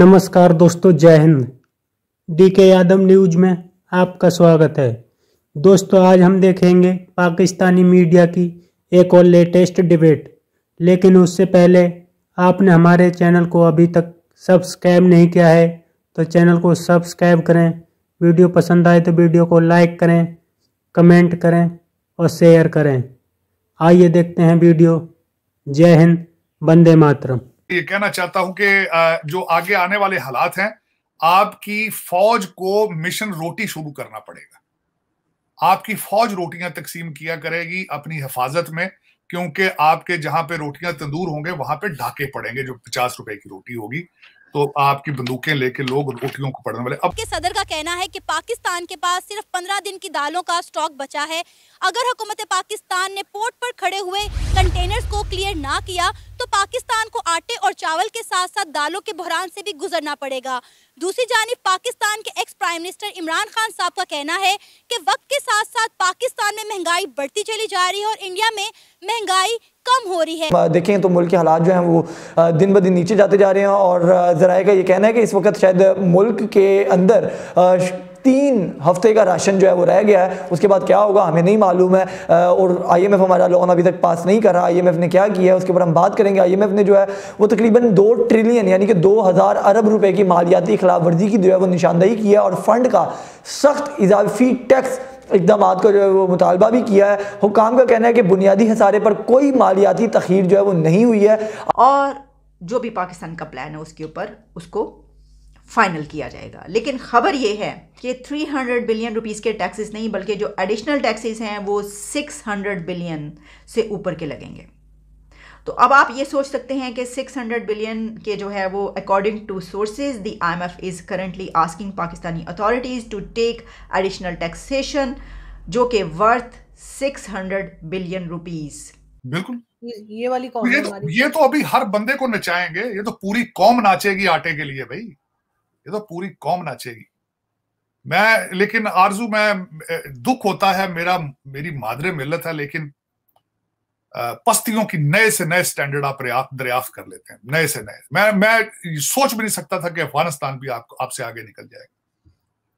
नमस्कार दोस्तों जय हिंद डी के यादव न्यूज में आपका स्वागत है दोस्तों आज हम देखेंगे पाकिस्तानी मीडिया की एक और लेटेस्ट डिबेट लेकिन उससे पहले आपने हमारे चैनल को अभी तक सब्सक्राइब नहीं किया है तो चैनल को सब्सक्राइब करें वीडियो पसंद आए तो वीडियो को लाइक करें कमेंट करें और शेयर करें आइए देखते हैं वीडियो जय हिंद वंदे मातरम ये कहना चाहता हूं कि जो आगे आने वाले हालात हैं आपकी फौज को मिशन रोटी शुरू करना पड़ेगा आपकी फौज रोटियां तकसीम किया करेगी अपनी हिफाजत में क्योंकि आपके जहां पे रोटियां तंदूर होंगे वहां पे ढाके पड़ेंगे जो पचास रुपए की रोटी होगी तो आपकी बंदूकें लेके लोग रोटियों को पड़ने वाले अब के सदर का कहना है कि पाकिस्तान के पास सिर्फ पंद्रह दिन की दालों का स्टॉक बचा है अगर हुकूमत पाकिस्तान ने पोर्ट पर खड़े हुए कंटेनर्स को क्लियर ना किया तो पाकिस्तान को आटे और चावल के साथ साथ दालों के बहरान से भी गुजरना पड़ेगा दूसरी जानब पाकिस्तान के ex prime minister Imran Khan sahab का कहना है कि वक्त के साथ साथ पाकिस्तान में महंगाई बढ़ती चली जा रही है और इंडिया में महंगाई कम हो रही है देखें तो मुल्क के हालात जो हैं वो दिन ब दिन नीचे जाते जा रहे हैं और ज़राए का ये कहना है कि इस वक्त शायद मुल्क के अंदर तीन हफ्ते का राशन जो है वो रह गया है उसके बाद क्या होगा हमें नहीं मालूम है और आईएमएफ हमारा लोन अभी तक पास नहीं कर रहा आईएमएफ ने क्या किया है उसके ऊपर हम बात करेंगे आईएमएफ ने जो है वो तकरीबन दो ट्रिलियन यानी कि दो हज़ार अरब रुपए की मालियाती खिलाफ वर्जी की जो है वो निशानदेही की है और फंड का सख्त इजाफी टैक्स इकदाम का जो है वो मुतालबा भी किया है हुकाम का कहना है कि बुनियादी हसारे पर कोई मालियाती तखीर जो है वो नहीं हुई है और जो भी पाकिस्तान का प्लान है उसके ऊपर उसको फाइनल किया जाएगा लेकिन खबर ये है कि 300 बिलियन रुपीस के टैक्सेस नहीं बल्कि जो एडिशनल टैक्सेस हैं वो 600 बिलियन से ऊपर के लगेंगे तो अब आप ये सोच सकते हैं कि 600 बिलियन के जो है वो according to sources the IMF is currently asking Pakistani authorities to take additional taxation जो कि वर्थ 600 बिलियन रुपीस बिल्कुल ये वाली कौन तो ये तो, ये तो अभी हर बंदे को नचाएंगे ये तो पूरी कौम नाचेगी आटे के लिए भाई ये तो पूरी कौम नाचेगी मैं लेकिन आरजू मैं दुख होता है मेरा मेरी मादरे मिलत है लेकिन पस्तियों की नए से नए स्टैंडर्ड आप दरियाफ्त कर लेते हैं नए से नए मैं मैं सोच भी नहीं सकता था कि अफगानिस्तान भी आप आपसे आगे निकल जाएगा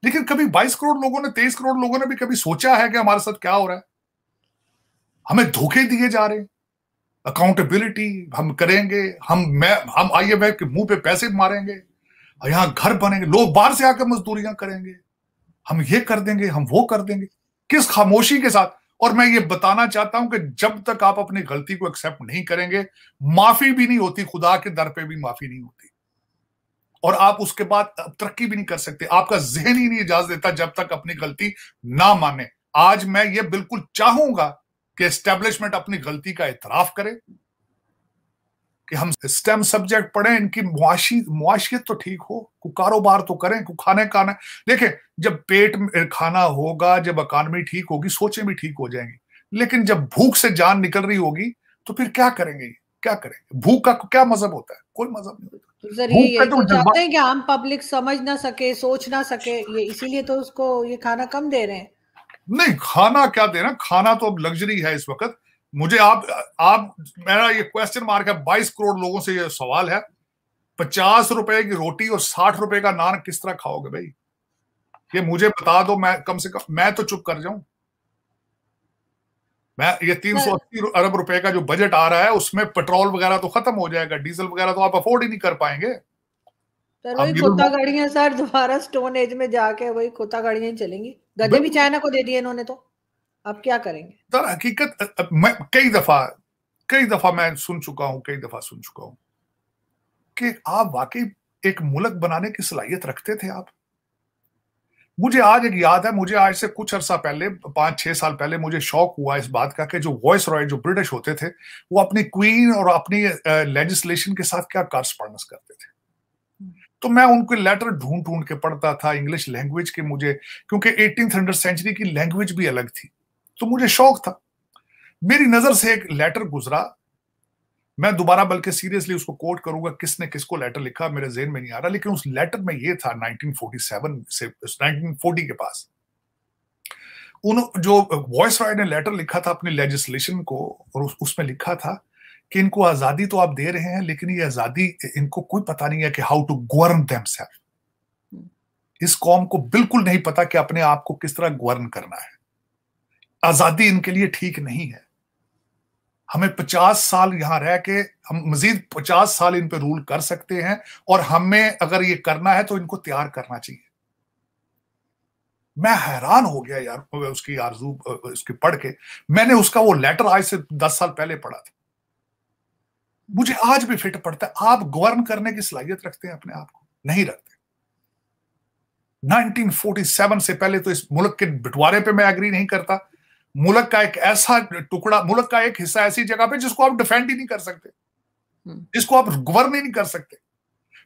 लेकिन कभी 22 करोड़ लोगों ने 23 करोड़ लोगों ने भी कभी सोचा है कि हमारे साथ क्या हो रहा है हमें धोखे दिए जा रहे अकाउंटेबिलिटी हम करेंगे हम मैं हम आई के मुंह पे पैसे मारेंगे यहां घर बनेंगे लोग बाहर से आकर मजदूरियां करेंगे हम ये कर देंगे हम वो कर देंगे किस खामोशी के साथ और मैं ये बताना चाहता हूं कि जब तक आप अपनी गलती को एक्सेप्ट नहीं करेंगे माफी भी नहीं होती खुदा के दर पे भी माफी नहीं होती और आप उसके बाद तरक्की भी नहीं कर सकते आपका जहन ही नहीं इजाजत देता जब तक अपनी गलती ना माने आज मैं ये बिल्कुल चाहूंगा कि एस्टेब्लिशमेंट अपनी गलती का एतराफ करे कि हम स्टेम सब्जेक्ट पढ़ें इनकी मुआशी मुआशियत तो ठीक हो को कारोबार तो करें को खाने खाना देखें जब पेट में खाना होगा जब अकानमी ठीक होगी सोचें भी ठीक हो जाएंगी लेकिन जब भूख से जान निकल रही होगी तो फिर क्या करेंगे क्या करेंगे भूख का क्या मजहब होता है कोई मजहब नहीं होता तो, तो चाहते हैं कि आम पब्लिक समझ ना सके सोच ना सके ये इसीलिए तो उसको ये खाना कम दे रहे हैं नहीं खाना क्या दे रहे हैं खाना तो अब लग्जरी है इस वक्त मुझे आप आप मेरा ये क्वेश्चन मार्क है बाईस करोड़ लोगों से ये सवाल है पचास रुपए की रोटी और साठ रुपए का नान किस तरह खाओगे भाई ये मुझे बता दो मैं कम से कम मैं तो चुप कर जाऊं मैं ये तीन सौ अस्सी अरब रुपए का जो बजट आ रहा है उसमें पेट्रोल वगैरह तो खत्म हो जाएगा डीजल वगैरह तो आप अफोर्ड ही नहीं कर पाएंगे सर गाड़ियां सर दोबारा स्टोन एज में जाके वही खोता गाड़ियां चलेंगी गधे भी चाइना को दे दिए इन्होंने तो आप क्या करेंगे सर हकीकत मैं कई दफा कई दफा मैं सुन चुका हूँ कई दफा सुन चुका हूँ कि आप वाकई एक मुलक बनाने की सलाहियत रखते थे आप मुझे आज एक याद है मुझे आज से कुछ अरसा पहले पांच छह साल पहले मुझे शौक हुआ इस बात का कि जो वॉइस रॉय जो ब्रिटिश होते थे वो अपनी क्वीन और अपनी लेजिस्लेशन के साथ क्या कॉरस्पॉन्डेंस करते थे तो मैं उनके लेटर ढूंढ ढूंढ के पढ़ता था इंग्लिश लैंग्वेज के मुझे क्योंकि एटीन हंड्रेड सेंचुरी की लैंग्वेज भी अलग थी तो मुझे शौक था मेरी नजर से एक लेटर गुजरा मैं दोबारा बल्कि सीरियसली उसको कोट करूंगा किसने किसको लेटर लिखा मेरे जेन में नहीं आ रहा लेकिन उस लेटर में ये था 1947 से 1940 के पास उन जो वॉइस रॉय ने लेटर लिखा था अपने लेजिस्लेशन को और उस, उसमें लिखा था कि इनको आजादी तो आप दे रहे हैं लेकिन ये आजादी इनको कोई पता नहीं है कि हाउ टू गवर्न देम इस कौम को बिल्कुल नहीं पता कि अपने आप को किस तरह गवर्न करना है आजादी इनके लिए ठीक नहीं है हमें पचास साल यहां रह के हम मजीद पचास साल इन पे रूल कर सकते हैं और हमें अगर ये करना है तो इनको तैयार करना चाहिए मैं हैरान हो गया यार उसकी आरजू उसकी पढ़ के मैंने उसका वो लेटर आज से दस साल पहले पढ़ा था मुझे आज भी फिट पड़ता है आप गवर्न करने की सलाहियत रखते हैं अपने आप को नहीं रखते 1947 से पहले तो इस मुल्क के बंटवारे पे मैं एग्री नहीं करता मुलक का एक ऐसा टुकड़ा मुल्क का एक हिस्सा ऐसी जगह पे जिसको आप डिफेंड ही नहीं कर सकते हम्म। जिसको आप गवर्न ही नहीं कर सकते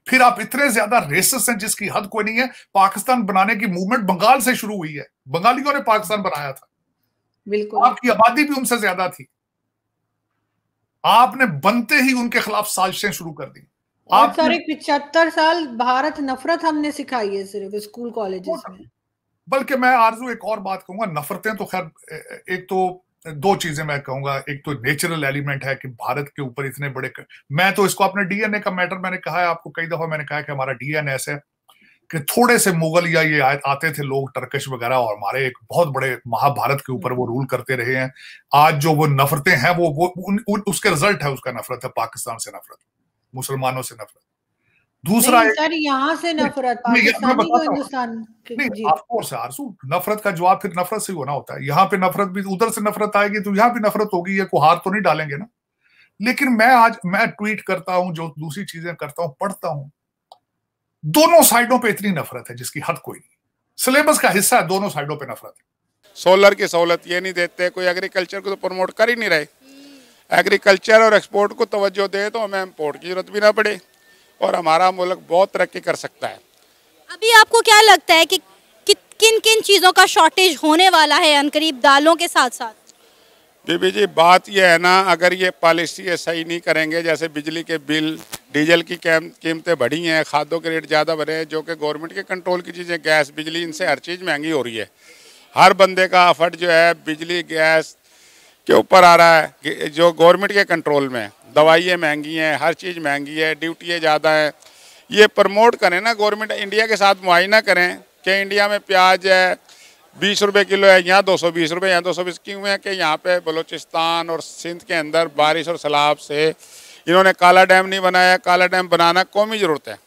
फिर आप इतने ज्यादा रेसिस हैं जिसकी हद कोई नहीं है पाकिस्तान बनाने की मूवमेंट बंगाल से शुरू हुई है बंगालियों ने पाकिस्तान बनाया था बिल्कुल आपकी आबादी भी उनसे ज्यादा थी आपने बनते ही उनके खिलाफ साजिशें शुरू कर दी आप सर पिछहत्तर साल भारत नफरत हमने सिखाई है सिर्फ स्कूल कॉलेजेस तो में बल्कि मैं आरजू एक और बात कहूंगा नफरतें तो खैर एक तो दो चीजें मैं कहूंगा एक तो नेचुरल एलिमेंट है कि भारत के ऊपर इतने बड़े कर... मैं तो इसको अपने डीएनए का मैटर मैंने कहा है आपको कई दफा मैंने कहा है कि हमारा डीएनए ऐसे है कि थोड़े से मुगल या ये आते थे लोग टर्किश वगैरह और हमारे एक बहुत बड़े महाभारत के ऊपर वो रूल करते रहे हैं आज जो वो नफरतें हैं वो वो उन, उसके रिजल्ट है उसका नफरत है पाकिस्तान से नफरत मुसलमानों से नफरत दूसरा सर यहाँ से नफरत पाकिस्तानी नहीं, नफरत का जवाब फिर नफरत से होना होता है यहाँ पे नफरत भी उधर से नफरत आएगी तो यहाँ भी नफरत होगी ये हार तो नहीं डालेंगे ना लेकिन मैं आज मैं ट्वीट करता हूँ जो दूसरी चीजें करता हूँ पढ़ता हूँ दोनों साइडों पे इतनी नफरत है जिसकी हद कोई नहीं सिलेबस का हिस्सा है दोनों साइडों पे नफरत है सोलर की सहूलत ये नहीं देते कोई एग्रीकल्चर को तो प्रमोट कर ही नहीं रहे एग्रीकल्चर और एक्सपोर्ट को तवज्जो दे तो हमें इम्पोर्ट की जरूरत भी ना पड़े और हमारा मुल्क बहुत तरक्की कर सकता है अभी आपको क्या लगता है कि, कि किन किन चीज़ों का शॉर्टेज होने वाला है अनकरीब दालों के साथ साथ बीबी जी बात यह है ना अगर ये पॉलिसी सही नहीं करेंगे जैसे बिजली के बिल डीजल की कीमतें बढ़ी हैं खादों के रेट ज़्यादा बढ़े हैं जो कि गवर्नमेंट के कंट्रोल की चीज़ें गैस बिजली इनसे हर चीज़ महंगी हो रही है हर बंदे का अफर्ट जो है बिजली गैस के ऊपर आ रहा है जो गवर्नमेंट के कंट्रोल में दवाइयाँ महंगी हैं हर चीज़ महंगी है ड्यूटियाँ ज़्यादा हैं ये प्रमोट करें ना गवर्नमेंट इंडिया के साथ मुआयना करें कि इंडिया में प्याज है बीस रुपये किलो है यहाँ दो सौ बीस रुपये यहाँ दो सौ बीस क्यों है कि यहाँ पे बलूचिस्तान और सिंध के अंदर बारिश और सैलाब से इन्होंने काला डैम नहीं बनाया काला डैम बनाना कौमी ज़रूरत है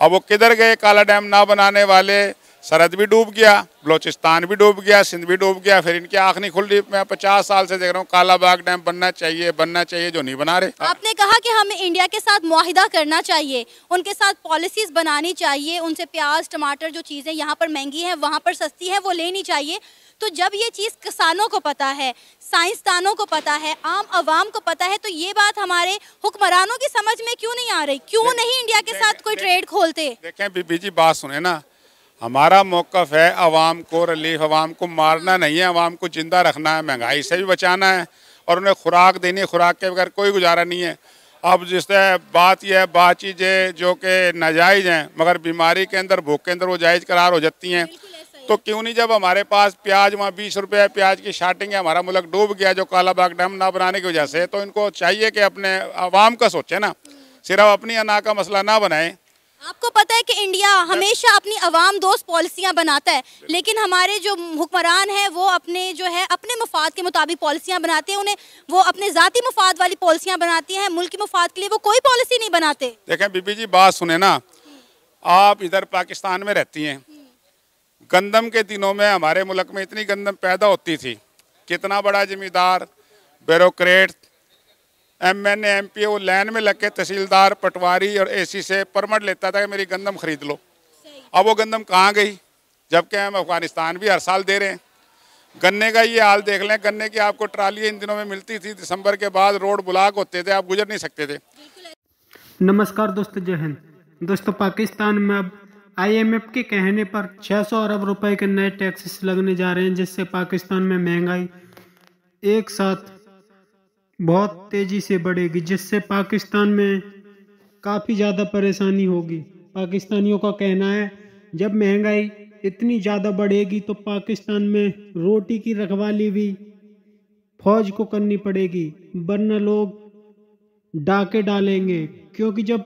अब वो किधर गए काला डैम ना बनाने वाले सरहद भी डूब गया बलोचिस्तान भी डूब गया सिंध भी डूब गया फिर इनकी आँख नहीं खुल रही मैं पचास साल से देख रहा हूँ काला बाग डैम बनना चाहिए बनना चाहिए जो नहीं बना रहे आपने कहा कि हमें इंडिया के साथ मुहिदा करना चाहिए उनके साथ पॉलिसीज बनानी चाहिए उनसे प्याज टमाटर जो चीज़ें यहाँ पर महंगी हैं वहाँ पर सस्ती हैं वो लेनी चाहिए तो जब ये चीज़ किसानों को पता है साइंसदानों को पता है आम आवाम को पता है तो ये बात हमारे हुक्मरानों की समझ में क्यों नहीं आ रही क्यों नहीं इंडिया के साथ कोई ट्रेड खोलते देखें बीबी जी बात सुने ना हमारा मौक़ है आवाम को रिलीफ आवाम को मारना नहीं है आवाम को ज़िंदा रखना है महंगाई से भी बचाना है और उन्हें खुराक देनी खुराक के बगैर कोई गुजारा नहीं है अब जिससे बात यह है बात चीज़ें जो कि नाजायज़ हैं मगर बीमारी के अंदर भूख के अंदर वो जायज़ करार हो जाती हैं तो क्यों नहीं जब हमारे पास प्याज वहाँ बीस रुपये प्याज की शार्टिंग है हमारा मुल्क डूब गया जो काला बाग डैम ना बनाने की वजह से तो इनको चाहिए कि अपने आवाम का सोचें ना हम्म। सिर्फ अपनी अना का मसला ना बनाएं आपको पता है कि इंडिया हमेशा अपनी अवाम दोस्त पॉलिसियां बनाता है लेकिन हमारे जो हुक्मरान हैं वो अपने जो है अपने मफाद के मुताबिक पॉलिसियां बनाते हैं उन्हें वो अपने ज़ाती मफाद वाली पॉलिसियां बनाती हैं मुल्क के मफाद के लिए वो कोई पॉलिसी नहीं बनाते देखें बीबी जी बात सुने ना आप इधर पाकिस्तान में रहती हैं गंदम के दिनों में हमारे मुल्क में इतनी गंदम पैदा होती थी कितना बड़ा जिम्मेदार bureaucrat M N M P वो लाइन में लग के तहसीलदार पटवारी और एसी से परमिट लेता था कि मेरी गंदम खरीद लो अब वो गंदम कहाँ गई जबकि हम अफगानिस्तान भी हर साल दे रहे हैं गन्ने का ये हाल देख लें गन्ने की आपको ट्राली इन दिनों में मिलती थी दिसंबर के बाद रोड ब्लॉक होते थे आप गुजर नहीं सकते थे नमस्कार दोस्तों जय हिंद दोस्तों पाकिस्तान में अब आईएमएफ के कहने पर 600 अरब रुपए के नए टैक्सेस लगने जा रहे हैं जिससे पाकिस्तान में महंगाई एक साथ बहुत तेज़ी से बढ़ेगी जिससे पाकिस्तान में काफ़ी ज़्यादा परेशानी होगी पाकिस्तानियों का कहना है जब महंगाई इतनी ज़्यादा बढ़ेगी तो पाकिस्तान में रोटी की रखवाली भी फौज को करनी पड़ेगी वरना लोग डाके डालेंगे क्योंकि जब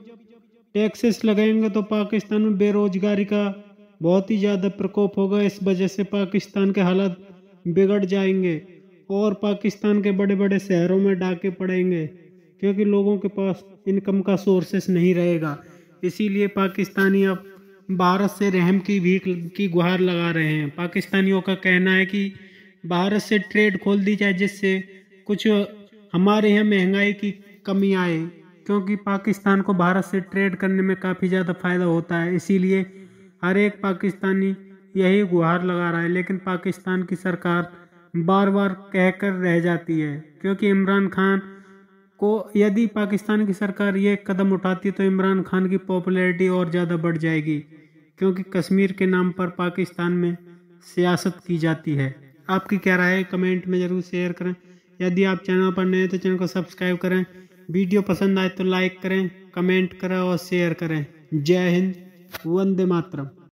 टैक्सेस लगाएंगे तो पाकिस्तान में बेरोजगारी का बहुत ही ज़्यादा प्रकोप होगा इस वजह से पाकिस्तान के हालात बिगड़ जाएंगे और पाकिस्तान के बड़े बड़े शहरों में डाके पड़ेंगे क्योंकि लोगों के पास इनकम का सोर्सेस नहीं रहेगा इसीलिए पाकिस्तानी अब भारत से रहम की भीख की गुहार लगा रहे हैं पाकिस्तानियों का कहना है कि भारत से ट्रेड खोल दी जाए जिससे कुछ हमारे यहाँ महंगाई की कमी आए क्योंकि पाकिस्तान को भारत से ट्रेड करने में काफ़ी ज़्यादा फ़ायदा होता है इसीलिए हर एक पाकिस्तानी यही गुहार लगा रहा है लेकिन पाकिस्तान की सरकार बार बार कहकर रह जाती है क्योंकि इमरान खान को यदि पाकिस्तान की सरकार ये कदम उठाती तो इमरान खान की पॉपुलैरिटी और ज़्यादा बढ़ जाएगी क्योंकि कश्मीर के नाम पर पाकिस्तान में सियासत की जाती है आपकी क्या राय है कमेंट में ज़रूर शेयर करें यदि आप चैनल पर नए तो चैनल को सब्सक्राइब करें वीडियो पसंद आए तो लाइक करें कमेंट करें और शेयर करें जय हिंद वंदे मातरम